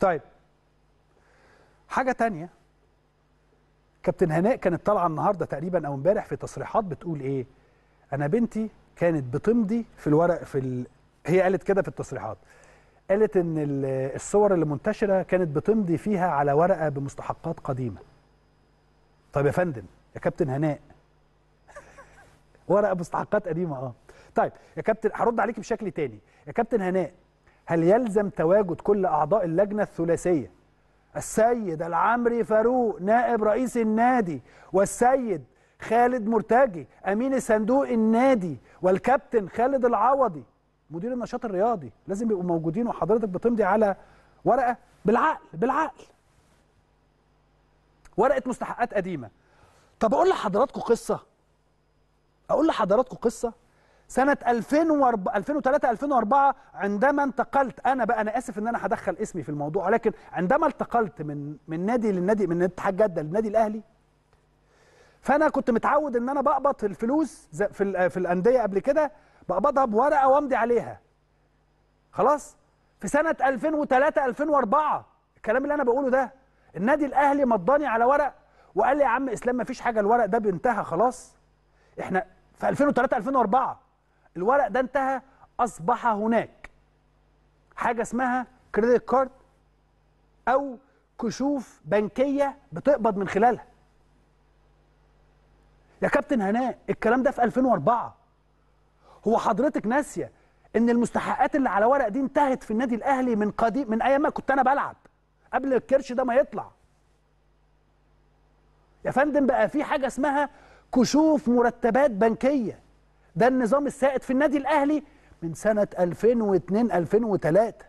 طيب حاجه تانية كابتن هناء كانت طالعه النهارده تقريبا او امبارح في تصريحات بتقول ايه انا بنتي كانت بتمضي في الورق في ال... هي قالت كده في التصريحات قالت ان الصور اللي منتشره كانت بتمضي فيها على ورقه بمستحقات قديمه طيب يا فندم يا كابتن هناء ورقه مستحقات قديمه اه طيب يا كابتن هرد عليك بشكل تاني يا كابتن هناء هل يلزم تواجد كل أعضاء اللجنة الثلاثية السيد العمري فاروق نائب رئيس النادي والسيد خالد مرتجي أمين صندوق النادي والكابتن خالد العوضي مدير النشاط الرياضي لازم يبقوا موجودين وحضرتك بتمضي على ورقة بالعقل بالعقل ورقة مستحقات قديمة طب أقول لحضراتكم قصة أقول لحضراتكم قصة سنة 2004 2003 2004 عندما انتقلت انا بقى انا اسف ان انا هدخل اسمي في الموضوع ولكن عندما انتقلت من من نادي للنادي من اتحاد جدة للنادي الاهلي فانا كنت متعود ان انا بقبض الفلوس في في الانديه قبل كده بقبضها بورقه وامضي عليها خلاص في سنه 2003 2004 الكلام اللي انا بقوله ده النادي الاهلي مضاني على ورق وقال لي يا عم اسلام ما فيش حاجه الورق ده بينتهى خلاص احنا في 2003 2004 الورق ده انتهى اصبح هناك حاجه اسمها كريدت كارد او كشوف بنكيه بتقبض من خلالها يا كابتن هناء الكلام ده في 2004 هو حضرتك ناسيه ان المستحقات اللي على ورق دي انتهت في النادي الاهلي من قديم من ايام ما كنت انا بلعب قبل الكرش ده ما يطلع يا فندم بقى في حاجه اسمها كشوف مرتبات بنكيه ده النظام السائد في النادي الاهلي من سنه 2002 2003